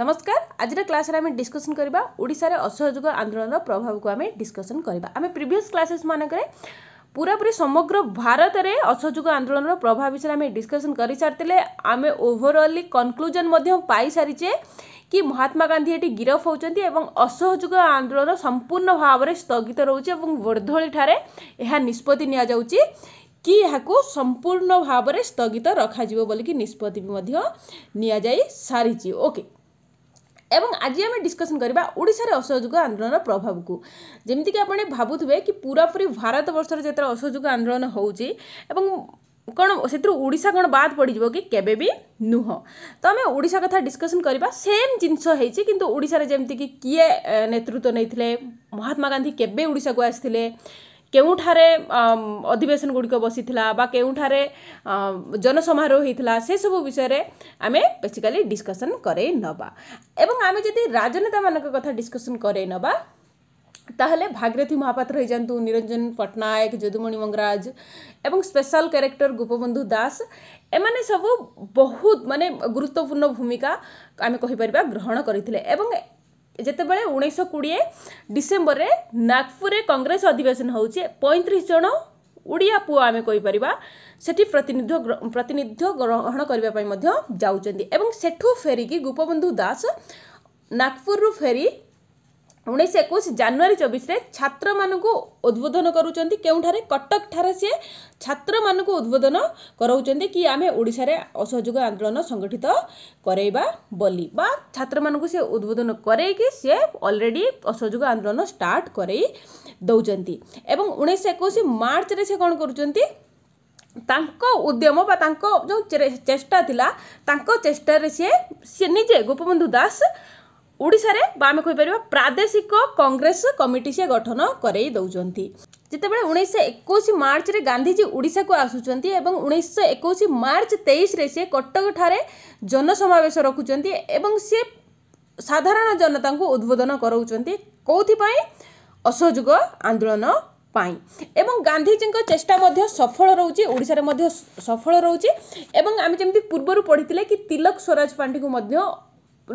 নমস্কার আজর ক্লাসে আমি ডিসকসন করা ওড়শার অসহযোগ আন্দোলন প্রভাবক আমি ডিসকসন করা আমি প্রিভিয়স ক্লাসেস মানকরে পুরাপুরি সমগ্র ভারতরে অসহযোগ আন্দোলনর প্রভাব বিষয়ে আমি ডিসকসন করে সারি আমি ওভরঅলি কনক্লুজন পাই সারিছে কি মহাত্মা গান্ধী এটি গিরফ হচ্ছেন এবং অসহযোগ আন্দোলন সম্পূর্ণ ভাবে স্থগিত রয়েছে এবং বোর্ধলিঠারে এহা নিষ্পতি নিয়া যাচ্ছে କି ଏହାକୁ ସମ୍ପୂର୍ଣ୍ଣ ଭାବରେ ସ୍ଥଗିତ ରଖାଯିବ ବୋଲିକି ନିଷ୍ପତ୍ତି ବି ମଧ୍ୟ ନିଆଯାଇ ସାରିଛି ଓକେ এবং আজ আমি ডিসকসন করা ওড়শার অসহযোগ আন্দোলন প্রভাবকু যেমিকি আপনার ভাবুবে কি পুরাপুরি ভারতবর্ষের যেত অসহযোগ আন্দোলন হচ্ছে এবং କ'ଣ ସେଥିରୁ ଓଡ଼ିଶା କ'ଣ ବାଦ୍ ପଡ଼ିଯିବ କି କେବେ ବି ନୁହଁ ତ ଆମେ ଓଡ଼ିଶା କଥା ଡିସ୍କସନ୍ କରିବା ସେମ୍ ଜିନିଷ ହେଇଛି କିନ୍ତୁ ଓଡ଼ିଶାରେ ଯେମିତିକି କିଏ ନେତୃତ୍ୱ ନେଇଥିଲେ ମହାତ୍ମା ଗାନ୍ଧୀ କେବେ ଓଡ଼ିଶାକୁ ଆସିଥିଲେ କେଉଁଠାରେ ଅଧିବେଶନ ଗୁଡ଼ିକ ବସିଥିଲା ବା କେଉଁଠାରେ ଜନସମାରୋହ ହେଇଥିଲା ସେସବୁ ବିଷୟରେ ଆମେ ବେସିକାଲି ଡିସ୍କସନ୍ କରେଇ ନେବା ଏବଂ ଆମେ ଯଦି ରାଜନେତାମାନଙ୍କ କଥା ଡିସ୍କସନ୍ କରେଇ ନେବା ତାହେଲେ ଭାଗୀରଥୀ ମହାପାତ୍ର ହେଇଯାଆନ୍ତୁ ନିରଞ୍ଜନ ପଟ୍ଟନାୟକ ଯଦୁମଣି ମଙ୍ଗରାଜ ଏବଂ ସ୍ପେଶାଲ କ୍ୟାରେକ୍ଟର ଗୋପବନ୍ଧୁ ଦାସ ଏମାନେ ସବୁ ବହୁତ ମାନେ ଗୁରୁତ୍ୱପୂର୍ଣ୍ଣ ଭୂମିକା ଆମେ କହିପାରିବା ଗ୍ରହଣ କରିଥିଲେ ଏବଂ ଯେତେବେଳେ ଉଣେଇଶହ କୋଡ଼ିଏ ଡିସେମ୍ବରରେ ନାଗପୁରରେ କଂଗ୍ରେସ ଅଧିବେଶନ ହେଉଛି ପଇଁତିରିଶ ଜଣ ଓଡ଼ିଆ ପୁଅ ଆମେ କହିପାରିବା ସେଠି ପ୍ରତିନିଧିତ୍ୱ ପ୍ରତିନିଧିତ୍ୱ ଗ୍ରହଣ କରିବା ପାଇଁ ମଧ୍ୟ ଯାଉଛନ୍ତି ଏବଂ ସେଠୁ ଫେରିକି ଗୋପବନ୍ଧୁ ଦାସ ନାଗପୁରରୁ ଫେରି ଉଣେଇଶ ଏକୋଇଶ ଜାନୁଆରୀ ଚବିଶରେ ଛାତ୍ରମାନଙ୍କୁ ଉଦ୍ବୋଧନ କରୁଛନ୍ତି କେଉଁଠାରେ କଟକ ଠାରେ ସିଏ ଛାତ୍ରମାନଙ୍କୁ ଉଦ୍ବୋଧନ କରାଉଛନ୍ତି କି ଆମେ ଓଡ଼ିଶାରେ ଅସହଯୋଗ ଆନ୍ଦୋଳନ ସଂଗଠିତ କରାଇବା ବୋଲି ବା ଛାତ୍ରମାନଙ୍କୁ ସିଏ ଉଦ୍ବୋଧନ କରାଇକି ସିଏ ଅଲରେଡ଼ି ଅସହଯୋଗ ଆନ୍ଦୋଳନ ଷ୍ଟାର୍ଟ କରାଇ ଦେଉଛନ୍ତି ଏବଂ ଉଣେଇଶ ଏକୋଇଶ ମାର୍ଚ୍ଚରେ ସେ କ'ଣ କରୁଛନ୍ତି ତାଙ୍କ ଉଦ୍ୟମ ବା ତାଙ୍କ ଯେଉଁ ଚେଷ୍ଟା ଥିଲା ତାଙ୍କ ଚେଷ୍ଟାରେ ସିଏ ସିଏ ନିଜେ ଗୋପବନ୍ଧୁ ଦାସ ଓଡ଼ିଶାରେ ବା ଆମେ କହିପାରିବା ପ୍ରାଦେଶିକ କଂଗ୍ରେସ କମିଟି ସେ ଗଠନ କରାଇ ଦେଉଛନ୍ତି ଯେତେବେଳେ ଉଣେଇଶହ ଏକୋଇଶ ମାର୍ଚ୍ଚରେ ଗାନ୍ଧିଜୀ ଓଡ଼ିଶାକୁ ଆସୁଛନ୍ତି ଏବଂ ଉଣେଇଶହ ଏକୋଇଶ ମାର୍ଚ୍ଚ ତେଇଶରେ ସେ କଟକଠାରେ ଜନସମାବେଶ ରଖୁଛନ୍ତି ଏବଂ ସେ ସାଧାରଣ ଜନତାଙ୍କୁ ଉଦ୍ବୋଧନ କରାଉଛନ୍ତି କେଉଁଥିପାଇଁ ଅସହଯୋଗ ଆନ୍ଦୋଳନ ପାଇଁ ଏବଂ ଗାନ୍ଧିଜୀଙ୍କ ଚେଷ୍ଟା ମଧ୍ୟ ସଫଳ ରହୁଛି ଓଡ଼ିଶାରେ ମଧ୍ୟ ସଫଳ ରହୁଛି ଏବଂ ଆମେ ଯେମିତି ପୂର୍ବରୁ ପଢ଼ିଥିଲେ କି ତିଲକ ସ୍ୱରାଜ ପାଣ୍ଠିକୁ ମଧ୍ୟ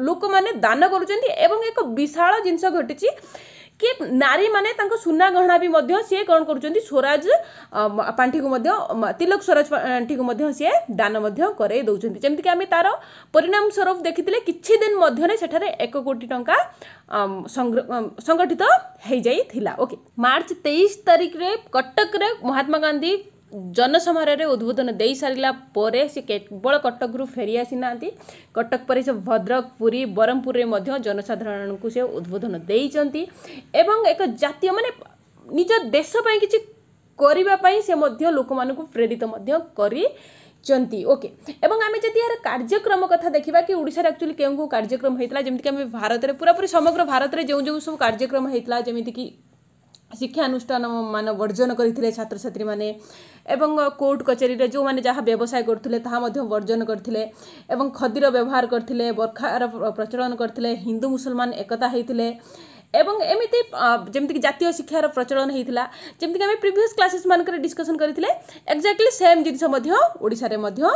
ଲୋକମାନେ ଦାନ କରୁଛନ୍ତି ଏବଂ ଏକ ବିଶାଳ ଜିନିଷ ଘଟିଛି କି ନାରୀମାନେ ତାଙ୍କ ସୁନା ଗହଣା ବି ମଧ୍ୟ ସିଏ କ'ଣ କରୁଛନ୍ତି ସ୍ୱରାଜ ପାଣ୍ଠିକୁ ମଧ୍ୟ ତିଲକ ସ୍ୱରାଜ ପାଣ୍ଠିକୁ ମଧ୍ୟ ସିଏ ଦାନ ମଧ୍ୟ କରାଇ ଦେଉଛନ୍ତି ଯେମିତିକି ଆମେ ତା'ର ପରିଣାମ ସ୍ୱରୂପ ଦେଖିଥିଲେ କିଛି ଦିନ ମଧ୍ୟରେ ସେଠାରେ ଏକ କୋଟି ଟଙ୍କା ସଂଗଠିତ ହେଇଯାଇଥିଲା ଓକେ ମାର୍ଚ୍ଚ ତେଇଶ ତାରିଖରେ କଟକରେ ମହାତ୍ମା ଗାନ୍ଧୀ ଜନସମାରୋହରେ ଉଦ୍ବୋଧନ ଦେଇସାରିଲା ପରେ ସେ କେବଳ କଟକରୁ ଫେରି ଆସିନାହାନ୍ତି କଟକ ପରେ ସେ ଭଦ୍ରକ ପୁରୀ ବ୍ରହ୍ମପୁରରେ ମଧ୍ୟ ଜନସାଧାରଣଙ୍କୁ ସେ ଉଦ୍ବୋଧନ ଦେଇଛନ୍ତି ଏବଂ ଏକ ଜାତୀୟ ମାନେ ନିଜ ଦେଶ ପାଇଁ କିଛି କରିବା ପାଇଁ ସେ ମଧ୍ୟ ଲୋକମାନଙ୍କୁ ପ୍ରେରିତ ମଧ୍ୟ କରିଛନ୍ତି ଓକେ ଏବଂ ଆମେ ଯଦି ଏହାର କାର୍ଯ୍ୟକ୍ରମ କଥା ଦେଖିବା କି ଓଡ଼ିଶାରେ ଆକ୍ଚୁଆଲି କେଉଁ କେଉଁ କାର୍ଯ୍ୟକ୍ରମ ହୋଇଥିଲା ଯେମିତିକି ଆମେ ଭାରତରେ ପୁରାପୁରି ସମଗ୍ର ଭାରତରେ ଯେଉଁ ଯେଉଁ ସବୁ କାର୍ଯ୍ୟକ୍ରମ ହୋଇଥିଲା ଯେମିତିକି ଶିକ୍ଷାନୁଷ୍ଠାନ ମାନ ବର୍ଜନ କରିଥିଲେ ଛାତ୍ରଛାତ୍ରୀମାନେ ଏବଂ କୋର୍ଟ କଚେରୀରେ ଯେଉଁମାନେ ଯାହା ବ୍ୟବସାୟ କରୁଥିଲେ ତାହା ମଧ୍ୟ ବର୍ଜନ କରିଥିଲେ ଏବଂ ଖଦିର ବ୍ୟବହାର କରିଥିଲେ ବର୍ଖାର ପ୍ରଚଳନ କରିଥିଲେ ହିନ୍ଦୁ ମୁସଲମାନ ଏକତା ହେଇଥିଲେ ଏବଂ ଏମିତି ଯେମିତିକି ଜାତୀୟ ଶିକ୍ଷାର ପ୍ରଚଳନ ହେଇଥିଲା ଯେମିତିକି ଆମେ ପ୍ରିଭିୟସ୍ କ୍ଲାସେସ୍ମାନଙ୍କରେ ଡିସ୍କସନ୍ କରିଥିଲେ ଏକ୍ଜାକ୍ଟଲି ସେମ୍ ଜିନିଷ ମଧ୍ୟ ଓଡ଼ିଶାରେ ମଧ୍ୟ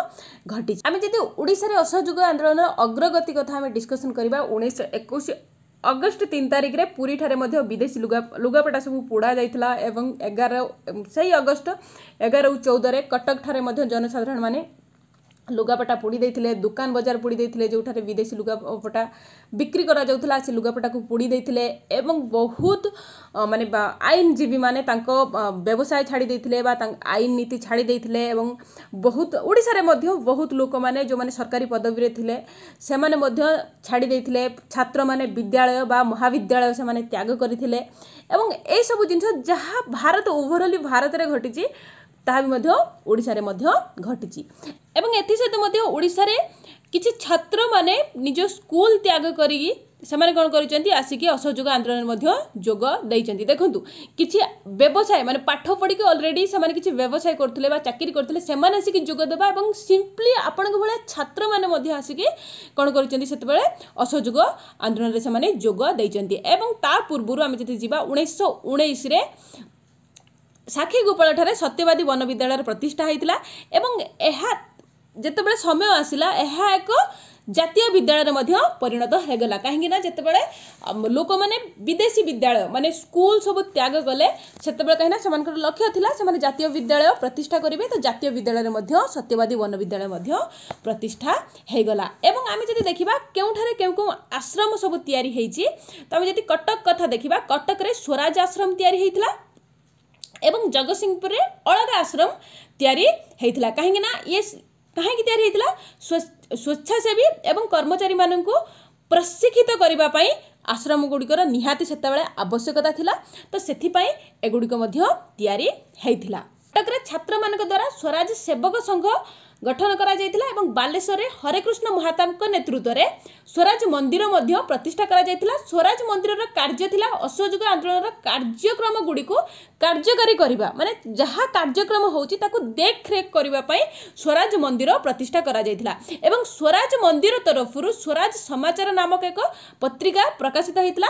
ଘଟିଛି ଆମେ ଯଦି ଓଡ଼ିଶାରେ ଅସହଯୋଗ ଆନ୍ଦୋଳନର ଅଗ୍ରଗତି କଥା ଆମେ ଡିସ୍କସନ୍ କରିବା ଉଣେଇଶହ ଏକୋଇଶ ଅଗଷ୍ଟ ତିନି ତାରିଖରେ ପୁରୀଠାରେ ମଧ୍ୟ ବିଦେଶୀ ଲୁଗା ଲୁଗାପଟା ସବୁ ପୋଡ଼ା ଯାଇଥିଲା ଏବଂ ଏଗାର ସେଇ ଅଗଷ୍ଟ ଏଗାର ଓ ଚଉଦରେ କଟକଠାରେ ମଧ୍ୟ ଜନସାଧାରଣମାନେ ଲୁଗାପଟା ପୋଡ଼ି ଦେଇଥିଲେ ଦୋକାନ ବଜାର ପୋଡ଼ି ଦେଇଥିଲେ ଯେଉଁଠାରେ ବିଦେଶୀ ଲୁଗାପଟା ବିକ୍ରି କରାଯାଉଥିଲା ସେ ଲୁଗାପଟାକୁ ପୋଡ଼ି ଦେଇଥିଲେ ଏବଂ ବହୁତ ମାନେ ଆଇନଜୀବୀମାନେ ତାଙ୍କ ବ୍ୟବସାୟ ଛାଡ଼ି ଦେଇଥିଲେ ବା ତାଙ୍କ ଆଇନ ନୀତି ଛାଡ଼ି ଦେଇଥିଲେ ଏବଂ ବହୁତ ଓଡ଼ିଶାରେ ମଧ୍ୟ ବହୁତ ଲୋକମାନେ ଯେଉଁମାନେ ସରକାରୀ ପଦବୀରେ ଥିଲେ ସେମାନେ ମଧ୍ୟ ଛାଡ଼ି ଦେଇଥିଲେ ଛାତ୍ରମାନେ ବିଦ୍ୟାଳୟ ବା ମହାବିଦ୍ୟାଳୟ ସେମାନେ ତ୍ୟାଗ କରିଥିଲେ ଏବଂ ଏଇସବୁ ଜିନିଷ ଯାହା ଭାରତ ଓଭରଅଲି ଭାରତରେ ଘଟିଛି ତାହା ବି ମଧ୍ୟ ଓଡ଼ିଶାରେ ମଧ୍ୟ ଘଟିଛି ଏବଂ ଏଥିସହିତ ମଧ୍ୟ ଓଡ଼ିଶାରେ କିଛି ଛାତ୍ରମାନେ ନିଜ ସ୍କୁଲ ତ୍ୟାଗ କରିକି ସେମାନେ କ'ଣ କରିଛନ୍ତି ଆସିକି ଅସହଯୋଗ ଆନ୍ଦୋଳନରେ ମଧ୍ୟ ଯୋଗ ଦେଇଛନ୍ତି ଦେଖନ୍ତୁ କିଛି ବ୍ୟବସାୟ ମାନେ ପାଠ ପଢ଼ିକି ଅଲରେଡ଼ି ସେମାନେ କିଛି ବ୍ୟବସାୟ କରୁଥିଲେ ବା ଚାକିରି କରୁଥିଲେ ସେମାନେ ଆସିକି ଯୋଗ ଦେବା ଏବଂ ସିମ୍ପଲି ଆପଣଙ୍କ ଭଳିଆ ଛାତ୍ରମାନେ ମଧ୍ୟ ଆସିକି କ'ଣ କରିଛନ୍ତି ସେତେବେଳେ ଅସହଯୋଗ ଆନ୍ଦୋଳନରେ ସେମାନେ ଯୋଗ ଦେଇଛନ୍ତି ଏବଂ ତା ପୂର୍ବରୁ ଆମେ ଯଦି ଯିବା ଉଣେଇଶହ ଉଣେଇଶରେ ସାକ୍ଷୀ ଗୋପାଳଠାରେ ସତ୍ୟବାଦୀ ବନ ବିଦ୍ୟାଳୟର ପ୍ରତିଷ୍ଠା ହୋଇଥିଲା ଏବଂ ଏହା ଯେତେବେଳେ ସମୟ ଆସିଲା ଏହା ଏକ ଜାତୀୟ ବିଦ୍ୟାଳୟରେ ମଧ୍ୟ ପରିଣତ ହୋଇଗଲା କାହିଁକିନା ଯେତେବେଳେ ଲୋକମାନେ ବିଦେଶୀ ବିଦ୍ୟାଳୟ ମାନେ ସ୍କୁଲ ସବୁ ତ୍ୟାଗ କଲେ ସେତେବେଳେ କାହିଁକିନା ସେମାନଙ୍କର ଲକ୍ଷ୍ୟ ଥିଲା ସେମାନେ ଜାତୀୟ ବିଦ୍ୟାଳୟ ପ୍ରତିଷ୍ଠା କରିବେ ତ ଜାତୀୟ ବିଦ୍ୟାଳୟରେ ମଧ୍ୟ ସତ୍ୟବାଦୀ ବନ ବିଦ୍ୟାଳୟ ମଧ୍ୟ ପ୍ରତିଷ୍ଠା ହୋଇଗଲା ଏବଂ ଆମେ ଯଦି ଦେଖିବା କେଉଁଠାରେ କେଉଁ କେଉଁ ଆଶ୍ରମ ସବୁ ତିଆରି ହେଇଛି ତ ଆମେ ଯଦି କଟକ କଥା ଦେଖିବା କଟକରେ ସ୍ୱରାଜ ଆଶ୍ରମ ତିଆରି ହେଇଥିଲା ଏବଂ ଜଗତସିଂହପୁରରେ ଅଳଗା ଆଶ୍ରମ ତିଆରି ହୋଇଥିଲା କାହିଁକି ନା ଇଏ କାହିଁକି ତିଆରି ହୋଇଥିଲା ସ୍ୱେଚ୍ଛାସେବୀ ଏବଂ କର୍ମଚାରୀମାନଙ୍କୁ ପ୍ରଶିକ୍ଷିତ କରିବା ପାଇଁ ଆଶ୍ରମ ଗୁଡ଼ିକର ନିହାତି ସେତେବେଳେ ଆବଶ୍ୟକତା ଥିଲା ତ ସେଥିପାଇଁ ଏଗୁଡ଼ିକ ମଧ୍ୟ ତିଆରି ହୋଇଥିଲା କଟକରେ ଛାତ୍ରମାନଙ୍କ ଦ୍ୱାରା ସ୍ୱରାଜ ସେବକ ସଂଘ ଗଠନ କରାଯାଇଥିଲା ଏବଂ ବାଲେଶ୍ୱରରେ ହରେକୃଷ୍ଣ ମହାତାବଙ୍କ ନେତୃତ୍ୱରେ ସ୍ୱରାଜ ମନ୍ଦିର ମଧ୍ୟ ପ୍ରତିଷ୍ଠା କରାଯାଇଥିଲା ସ୍ୱରାଜ ମନ୍ଦିରର କାର୍ଯ୍ୟ ଥିଲା ଅସହଯୋଗ ଆନ୍ଦୋଳନର କାର୍ଯ୍ୟକ୍ରମ ଗୁଡ଼ିକୁ କାର୍ଯ୍ୟକାରୀ କରିବା ମାନେ ଯାହା କାର୍ଯ୍ୟକ୍ରମ ହେଉଛି ତାକୁ ଦେଖରେଖ କରିବା ପାଇଁ ସ୍ୱରାଜ ମନ୍ଦିର ପ୍ରତିଷ୍ଠା କରାଯାଇଥିଲା ଏବଂ ସ୍ୱରାଜ ମନ୍ଦିର ତରଫରୁ ସ୍ୱରାଜ ସମାଚାର ନାମକ ଏକ ପତ୍ରିକା ପ୍ରକାଶିତ ହୋଇଥିଲା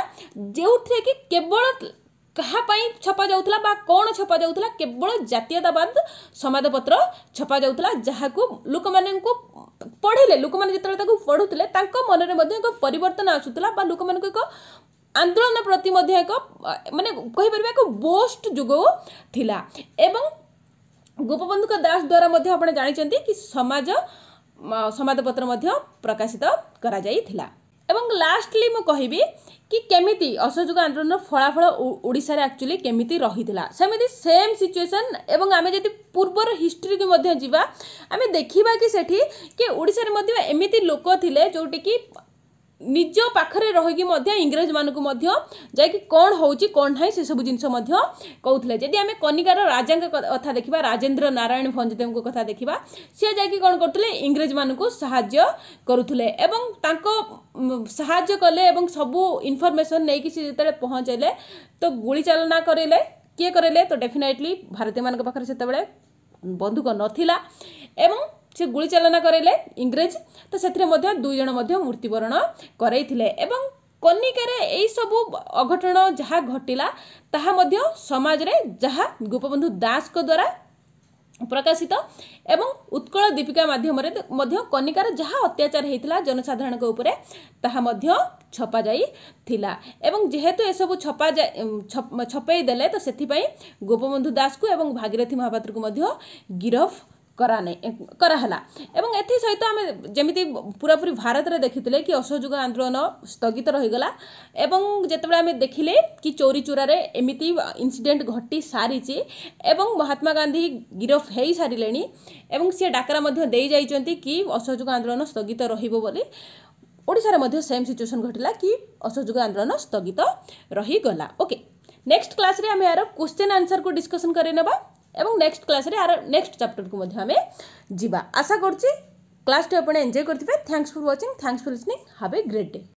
ଯେଉଁଥିରେ କି କେବଳ कापी छपा जा कौन छपा जा केवल जतियातावाद संवादपत छपा जा लोक मान पढ़े लोक मैंने जो पढ़ुते मनरे एक पर लोक मान एक आंदोलन प्रति एक मानने कहीपर एक बोस्ट जुग था एवं गोपबंधु दास द्वारा आप जानते कि समाज समाजपत्र प्रकाशित करा कर এবং লাস্টলি ମୁଁ କହିବି କି କେମିତି ଅସହଯୋଗ ଆନ୍ଦୋଳନର ଫଳାଫଳ ଓଡ଼ିଶାରେ ଆକ୍ଚୁଆଲି କେମିତି ରହିଥିଲା ସେମିତି ସେମ୍ ସିଚୁଏସନ୍ ଏବଂ ଆମେ ଯଦି ପୂର୍ବର ହିଷ୍ଟ୍ରିକୁ ମଧ୍ୟ ଯିବା ଆମେ ଦେଖିବା କି ସେଠି କି ଓଡ଼ିଶାରେ ମଧ୍ୟ ଏମିତି ଲୋକ ଥିଲେ ଯେଉଁଠିକି ନିଜ ପାଖରେ ରହିକି ମଧ୍ୟ ଇଂରେଜମାନଙ୍କୁ ମଧ୍ୟ ଯାଇକି କ'ଣ ହେଉଛି କ'ଣ ନାହିଁ ସେସବୁ ଜିନିଷ ମଧ୍ୟ କହୁଥିଲେ ଯଦି ଆମେ କନିକାର ରାଜାଙ୍କ କଥା ଦେଖିବା ରାଜେନ୍ଦ୍ର ନାରାୟଣ ଭଞ୍ଜଦେବଙ୍କ କଥା ଦେଖିବା ସିଏ ଯାଇକି କ'ଣ କରୁଥିଲେ ଇଂରେଜମାନଙ୍କୁ ସାହାଯ୍ୟ କରୁଥିଲେ ଏବଂ ତାଙ୍କ ସାହାଯ୍ୟ କଲେ ଏବଂ ସବୁ ଇନଫର୍ମେସନ୍ ନେଇକି ସେ ଯେତେବେଳେ ପହଞ୍ଚାଇଲେ ତ ଗୁଳି ଚାଳନା କରେଇଲେ କିଏ କରେଇଲେ ତ ଡେଫିନେଟଲି ଭାରତୀୟମାନଙ୍କ ପାଖରେ ସେତେବେଳେ ବନ୍ଧୁକ ନଥିଲା ଏବଂ ସେ ଗୁଳି ଚାଳନା କରାଇଲେ ଇଂରେଜ ତ ସେଥିରେ ମଧ୍ୟ ଦୁଇ ଜଣ ମଧ୍ୟ ମୃତ୍ୟୁବରଣ କରାଇଥିଲେ ଏବଂ କନିକାରେ ଏହିସବୁ ଅଘଟଣ ଯାହା ଘଟିଲା ତାହା ମଧ୍ୟ ସମାଜରେ ଯାହା ଗୋପବନ୍ଧୁ ଦାସଙ୍କ ଦ୍ୱାରା ପ୍ରକାଶିତ ଏବଂ ଉତ୍କଳ ଦୀପିକା ମାଧ୍ୟମରେ ମଧ୍ୟ କନିକାର ଯାହା ଅତ୍ୟାଚାର ହେଇଥିଲା ଜନସାଧାରଣଙ୍କ ଉପରେ ତାହା ମଧ୍ୟ ଛପାଯାଇଥିଲା ଏବଂ ଯେହେତୁ ଏସବୁ ଛପା ଛପେଇ ଦେଲେ ତ ସେଥିପାଇଁ ଗୋପବନ୍ଧୁ ଦାସକୁ ଏବଂ ଭାଗୀରଥୀ ମହାପାତ୍ରକୁ ମଧ୍ୟ ଗିରଫ କରାନାହିଁ କରାହେଲା ଏବଂ ଏଥିସହିତ ଆମେ ଯେମିତି ପୁରାପୁରି ଭାରତରେ ଦେଖିଥିଲେ କି ଅସହଯୋଗ ଆନ୍ଦୋଳନ ସ୍ଥଗିତ ରହିଗଲା ଏବଂ ଯେତେବେଳେ ଆମେ ଦେଖିଲେ କି ଚୋରି ଚୋରାରେ ଏମିତି ଇନସିଡେଣ୍ଟ ଘଟି ସାରିଛି ଏବଂ ମହାତ୍ମା ଗାନ୍ଧୀ ଗିରଫ ହୋଇସାରିଲେଣି ଏବଂ ସେ ଡାକରା ମଧ୍ୟ ଦେଇଯାଇଛନ୍ତି କି ଅସହଯୋଗ ଆନ୍ଦୋଳନ ସ୍ଥଗିତ ରହିବ ବୋଲି ଓଡ଼ିଶାରେ ମଧ୍ୟ ସେମ୍ ସିଚୁଏସନ୍ ଘଟିଲା କି ଅସହଯୋଗ ଆନ୍ଦୋଳନ ସ୍ଥଗିତ ରହିଗଲା ଓକେ ନେକ୍ସଟ କ୍ଲାସ୍ରେ ଆମେ ଏହାର କ୍ୱେଶ୍ଚେନ୍ ଆନ୍ସର୍କୁ ଡିସ୍କସନ୍ କରିନେବା এবং নেক্সট ক্লাস রে আর নেক্সট চ্যাপ্টার কো মধ্যে আমি জিবা আশা করচি ক্লাস ট আপন এনজয় কর দিবা thanks for watching thanks for listening have a great day